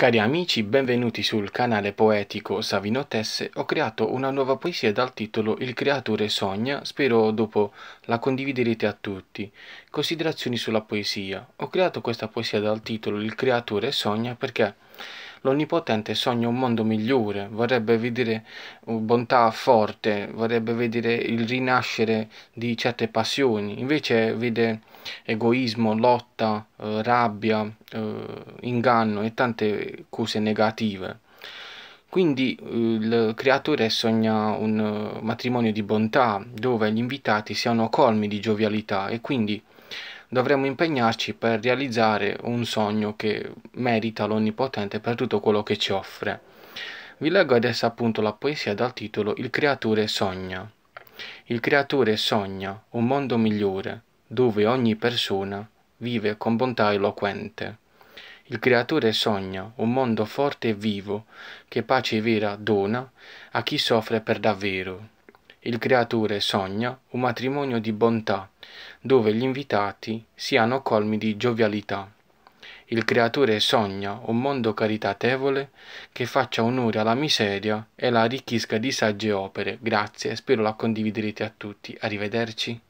Cari amici, benvenuti sul canale poetico Savino Tesse. Ho creato una nuova poesia dal titolo Il creatore sogna, spero dopo la condividerete a tutti. Considerazioni sulla poesia. Ho creato questa poesia dal titolo Il creatore sogna perché L'Onnipotente sogna un mondo migliore, vorrebbe vedere uh, bontà forte, vorrebbe vedere il rinascere di certe passioni, invece vede egoismo, lotta, eh, rabbia, eh, inganno e tante cose negative. Quindi il creatore sogna un matrimonio di bontà dove gli invitati siano colmi di giovialità e quindi dovremmo impegnarci per realizzare un sogno che merita l'Onnipotente per tutto quello che ci offre. Vi leggo adesso appunto la poesia dal titolo Il creatore sogna. Il creatore sogna un mondo migliore, dove ogni persona vive con bontà eloquente. Il creatore sogna un mondo forte e vivo, che pace vera dona a chi soffre per davvero il creatore sogna un matrimonio di bontà, dove gli invitati siano colmi di giovialità. Il creatore sogna un mondo caritatevole che faccia onore alla miseria e la arricchisca di sagge opere. Grazie, spero la condividerete a tutti. Arrivederci.